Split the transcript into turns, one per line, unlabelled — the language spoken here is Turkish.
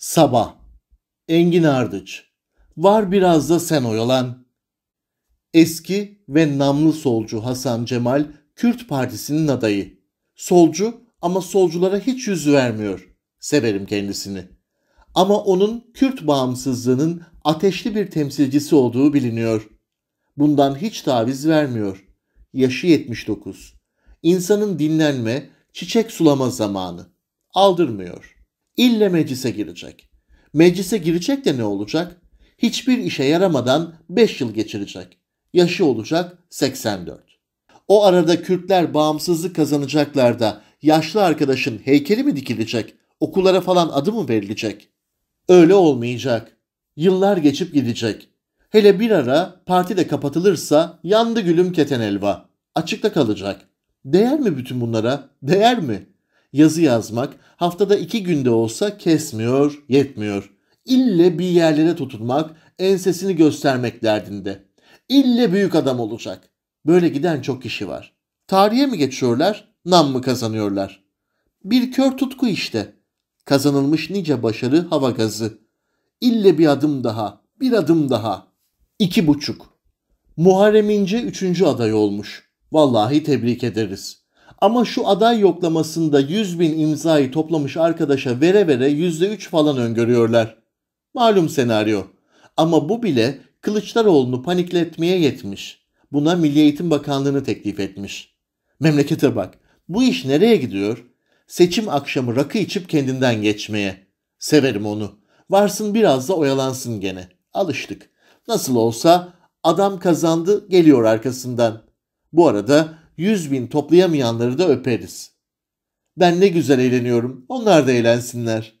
Sabah Engin Ardıç Var biraz da sen oyalan. Eski ve namlı solcu Hasan Cemal Kürt Partisi'nin adayı. Solcu ama solculara hiç yüz vermiyor. Severim kendisini. Ama onun Kürt bağımsızlığının ateşli bir temsilcisi olduğu biliniyor. Bundan hiç taviz vermiyor. Yaşı 79. İnsanın dinlenme, çiçek sulama zamanı. Aldırmıyor.'' ille meclise girecek. Meclise girecek de ne olacak? Hiçbir işe yaramadan 5 yıl geçirecek. Yaşı olacak 84. O arada Kürtler bağımsızlık kazanacaklar da yaşlı arkadaşın heykeli mi dikilecek? Okullara falan adı mı verilecek? Öyle olmayacak. Yıllar geçip gidecek. Hele bir ara parti de kapatılırsa yandı gülüm keten elva. Açıkta kalacak. Değer mi bütün bunlara? Değer mi? yazı yazmak haftada iki günde olsa kesmiyor, yetmiyor. İlle bir yerlere tutunmak, ensesini göstermek derdinde. İlle büyük adam olacak. Böyle giden çok kişi var. Tarihe mi geçiyorlar, nam mı kazanıyorlar? Bir kör tutku işte. Kazanılmış nice başarı hava gazı. İlle bir adım daha, bir adım daha. İki buçuk. Muharrem İnce üçüncü aday olmuş. Vallahi tebrik ederiz. Ama şu aday yoklamasında 100 bin imzayı toplamış arkadaşa vere vere %3 falan öngörüyorlar. Malum senaryo. Ama bu bile Kılıçdaroğlu'nu panikletmeye yetmiş. Buna Milli Eğitim Bakanlığı'nı teklif etmiş. Memlekete bak. Bu iş nereye gidiyor? Seçim akşamı rakı içip kendinden geçmeye. Severim onu. Varsın biraz da oyalansın gene. Alıştık. Nasıl olsa adam kazandı geliyor arkasından. Bu arada yüz bin toplayamayanları da öperiz. Ben ne güzel eğleniyorum, onlar da eğlensinler.''